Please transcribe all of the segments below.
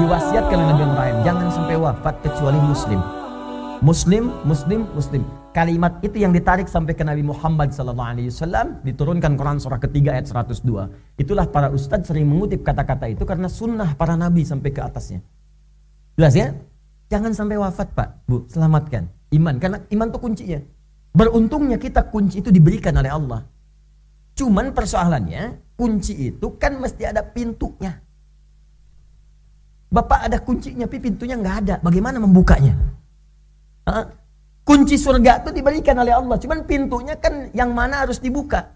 diwasiatkan oleh Nabi Ibrahim jangan sampai wafat kecuali muslim muslim muslim muslim kalimat itu yang ditarik sampai ke Nabi Muhammad sallallahu alaihi wasallam diturunkan Quran surah ketiga ayat 102 itulah para ustadz sering mengutip kata-kata itu karena sunnah para nabi sampai ke atasnya jelas ya jangan sampai wafat pak bu selamatkan iman karena iman itu kuncinya beruntungnya kita kunci itu diberikan oleh Allah cuman persoalannya kunci itu kan mesti ada pintunya Bapak ada kuncinya, tapi pintunya nggak ada. Bagaimana membukanya? Ha? Kunci surga itu diberikan oleh Allah. Cuman pintunya kan yang mana harus dibuka.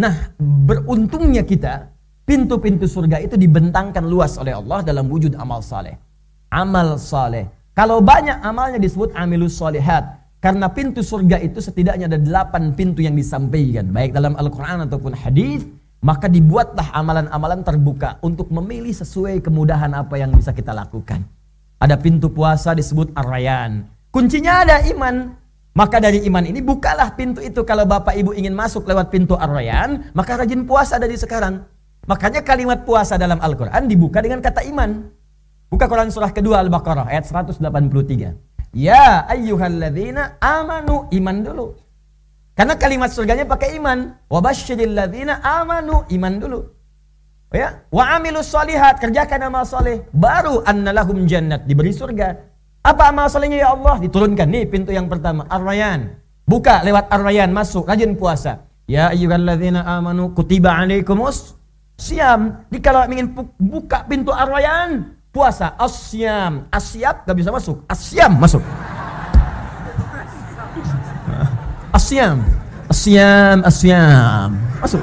Nah, beruntungnya kita, pintu-pintu surga itu dibentangkan luas oleh Allah dalam wujud amal saleh. Amal saleh. Kalau banyak amalnya disebut amilus salihat. Karena pintu surga itu setidaknya ada delapan pintu yang disampaikan. Baik dalam Al-Quran ataupun hadis maka dibuatlah amalan-amalan terbuka untuk memilih sesuai kemudahan apa yang bisa kita lakukan. Ada pintu puasa disebut arayan. Kuncinya ada iman. Maka dari iman ini bukalah pintu itu kalau Bapak Ibu ingin masuk lewat pintu arayan. maka rajin puasa dari sekarang. Makanya kalimat puasa dalam Al-Qur'an dibuka dengan kata iman. Buka Quran surah kedua Al-Baqarah ayat 183. Ya ayyuhalladzina amanu iman dulu. Karena kalimat surganya pakai iman. Wabasyiril ladzina amanu, iman dulu. Oh ya, wa amilus solihat, kerjakan amal soleh. Baru annalahum jannat, diberi surga. Apa amal solehnya ya Allah? Diturunkan nih pintu yang pertama, Ar-Rayyan. Buka lewat Ar-Rayyan, masuk, rajin puasa. Ya ayyuhalladzina amanu kutiba alaikumus siam. Jadi kalau ingin buka pintu Ar-Rayyan, puasa. Asyam, asyab gak bisa masuk. Asyam masuk. asyam. Asyam, asyam. Masuk.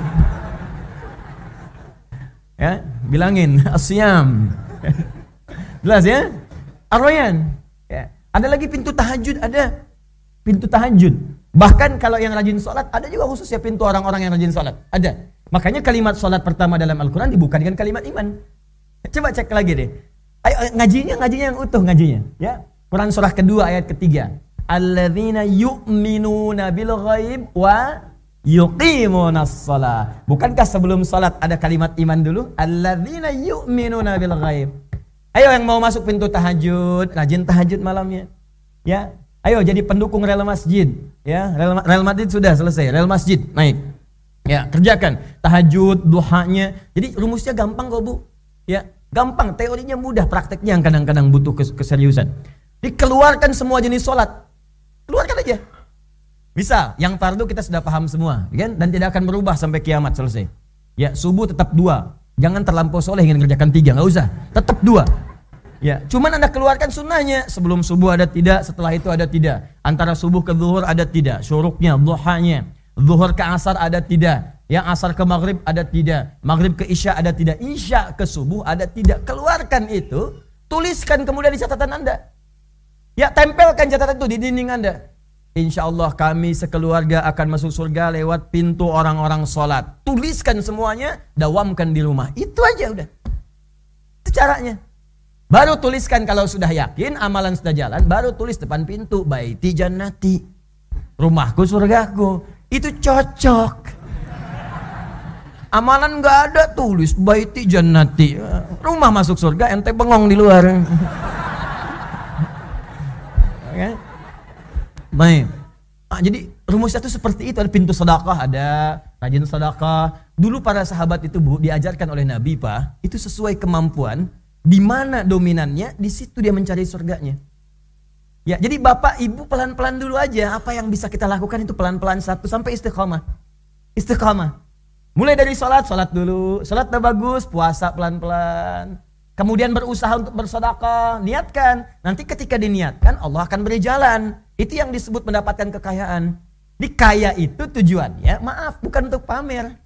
Ya, bilangin asyam. Jelas ya? Arroyan. Ya. Ada lagi pintu tahajud, ada pintu tahajud. Bahkan kalau yang rajin sholat, ada juga khusus ya pintu orang-orang yang rajin sholat. Ada. Makanya kalimat sholat pertama dalam Al-Quran dibuka dengan kalimat iman. Coba cek lagi deh. Ayo, ngajinya, ngajinya yang utuh ngajinya. Ya, Quran surah kedua ayat ketiga alladzina yu'minuna bil ghaib wa yuqimuna shalah. Bukankah sebelum salat ada kalimat iman dulu? Alladzina yu'minuna bil ghaib. Ayo yang mau masuk pintu tahajud, rajin tahajud malamnya. Ya. Ayo ya? jadi pendukung rel masjid, ya. Rel, rel masjid sudah selesai, rel masjid naik. Ya, kerjakan tahajud, duhanya. Jadi rumusnya gampang kok, Bu. Ya, gampang, teorinya mudah, prakteknya yang kadang-kadang butuh keseriusan. Dikeluarkan semua jenis salat, aja. bisa yang fardu kita sudah paham semua, kan? Dan tidak akan berubah sampai kiamat selesai. Ya, subuh tetap dua. Jangan terlampau soleh ingin kerjakan tiga, nggak usah. Tetap dua. Ya, cuman anda keluarkan sunnahnya sebelum subuh ada tidak, setelah itu ada tidak. Antara subuh ke zuhur ada tidak, syuruknya, duhanya. Zuhur ke asar ada tidak, yang asar ke maghrib ada tidak, maghrib ke isya ada tidak, isya ke subuh ada tidak. Keluarkan itu, tuliskan kemudian di catatan anda. Ya tempelkan catatan itu di dinding anda. Insya Allah kami sekeluarga akan masuk surga lewat pintu orang-orang sholat. Tuliskan semuanya, dawamkan di rumah. Itu aja udah. Itu caranya. Baru tuliskan kalau sudah yakin, amalan sudah jalan, baru tulis depan pintu. Baiti jannati. Rumahku surgaku. Itu cocok. Amalan gak ada tulis baiti jannati. Rumah masuk surga ente bengong di luar. Ya kan? Baik. Ah, jadi rumusnya itu seperti itu. Ada pintu sedekah, ada rajin sedekah. Dulu para sahabat itu bu diajarkan oleh Nabi pak, itu sesuai kemampuan. Di mana dominannya, di situ dia mencari surganya. Ya, jadi bapak ibu pelan-pelan dulu aja. Apa yang bisa kita lakukan itu pelan-pelan satu sampai istiqomah. Istiqomah. Mulai dari sholat, sholat dulu. Sholat udah bagus, puasa pelan-pelan. Kemudian berusaha untuk bersedekah, niatkan. Nanti ketika diniatkan, Allah akan beri jalan. Itu yang disebut mendapatkan kekayaan. Di kaya itu tujuannya, maaf, bukan untuk pamer.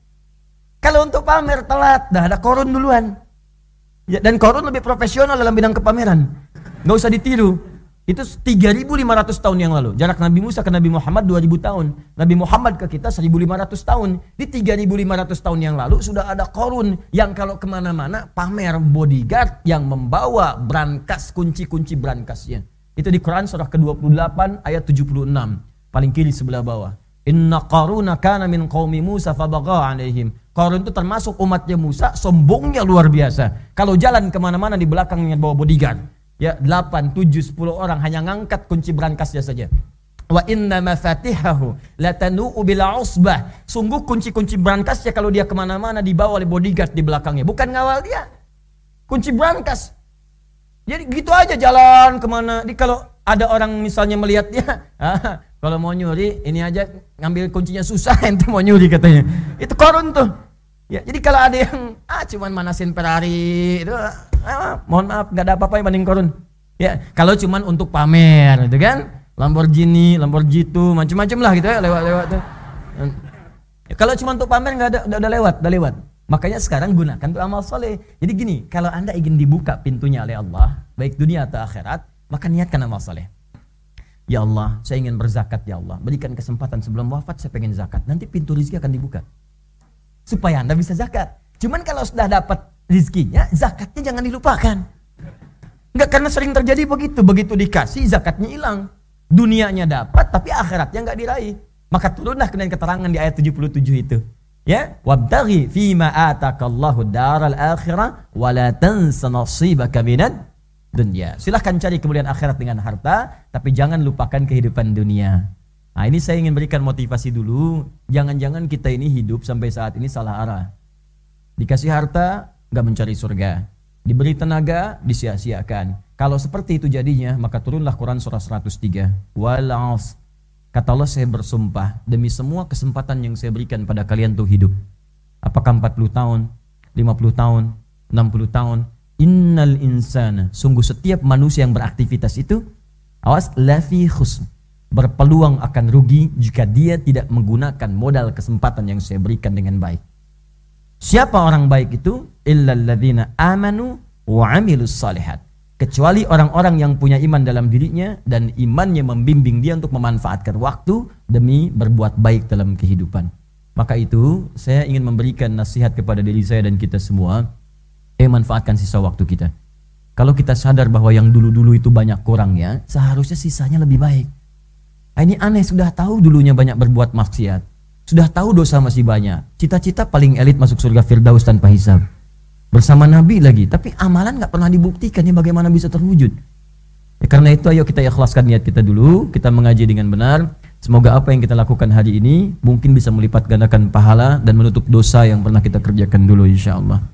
Kalau untuk pamer telat, dah ada korun duluan. Ya, dan korun lebih profesional dalam bidang kepameran. Nggak usah ditiru. Itu 3.500 tahun yang lalu. Jarak Nabi Musa ke Nabi Muhammad 2.000 tahun. Nabi Muhammad ke kita 1.500 tahun. Di 3.500 tahun yang lalu sudah ada korun yang kalau kemana-mana pamer bodyguard yang membawa brankas, kunci-kunci brankasnya. Itu di Quran surah ke-28 ayat 76, paling kiri sebelah bawah. Inna Qaruna kana min qaumi Musa fabagha alaihim. Qarun itu termasuk umatnya Musa, sombongnya luar biasa. Kalau jalan kemana-mana di belakangnya bawa bodyguard. Ya, 8, 7, 10 orang hanya ngangkat kunci berangkasnya saja. Wa inna mafatihahu latanu'u bila usbah. Sungguh kunci-kunci berangkasnya kalau dia kemana-mana dibawa oleh bodyguard di belakangnya. Bukan ngawal dia. Kunci berangkas. Jadi gitu aja jalan kemana. Jadi kalau ada orang misalnya melihatnya, ah, kalau mau nyuri ini aja ngambil kuncinya susah ente mau nyuri katanya. Itu korun tuh. Ya, jadi kalau ada yang ah cuman manasin Ferrari itu ah, mohon maaf nggak ada apa-apa yang banding korun. Ya, kalau cuman untuk pamer gitu kan. Lamborghini, Lamborghini itu macam-macam lah gitu ya lewat-lewat tuh. Ya, kalau cuman untuk pamer nggak ada udah, udah lewat, udah lewat. Makanya sekarang gunakan untuk amal soleh. Jadi gini, kalau anda ingin dibuka pintunya oleh Allah, baik dunia atau akhirat, maka niatkan amal soleh. Ya Allah, saya ingin berzakat ya Allah. Berikan kesempatan sebelum wafat saya pengen zakat. Nanti pintu rizki akan dibuka. Supaya Anda bisa zakat. Cuman kalau sudah dapat rizkinya, zakatnya jangan dilupakan. Enggak karena sering terjadi begitu. Begitu dikasih, zakatnya hilang. Dunianya dapat, tapi akhiratnya enggak diraih. Maka turunlah kena keterangan di ayat 77 itu ya wabtaghi fima atakallahu daral akhirah wa la tansa nasibaka minad dunya silahkan cari kemuliaan akhirat dengan harta tapi jangan lupakan kehidupan dunia nah ini saya ingin berikan motivasi dulu jangan-jangan kita ini hidup sampai saat ini salah arah dikasih harta nggak mencari surga diberi tenaga disia-siakan kalau seperti itu jadinya maka turunlah Quran surah 103 wal Kata Allah saya bersumpah demi semua kesempatan yang saya berikan pada kalian tuh hidup. Apakah 40 tahun, 50 tahun, 60 tahun. Innal insana, sungguh setiap manusia yang beraktivitas itu awas lafi khusn berpeluang akan rugi jika dia tidak menggunakan modal kesempatan yang saya berikan dengan baik. Siapa orang baik itu? Illalladzina amanu wa amilus salihat kecuali orang-orang yang punya iman dalam dirinya dan imannya membimbing dia untuk memanfaatkan waktu demi berbuat baik dalam kehidupan. Maka itu saya ingin memberikan nasihat kepada diri saya dan kita semua, eh manfaatkan sisa waktu kita. Kalau kita sadar bahwa yang dulu-dulu itu banyak kurangnya, seharusnya sisanya lebih baik. Ah, ini aneh, sudah tahu dulunya banyak berbuat maksiat. Sudah tahu dosa masih banyak. Cita-cita paling elit masuk surga Firdaus tanpa hisab bersama Nabi lagi, tapi amalan nggak pernah dibuktikan ya bagaimana bisa terwujud. Ya, karena itu ayo kita ikhlaskan niat kita dulu, kita mengaji dengan benar. Semoga apa yang kita lakukan hari ini mungkin bisa melipat gandakan pahala dan menutup dosa yang pernah kita kerjakan dulu insya Allah.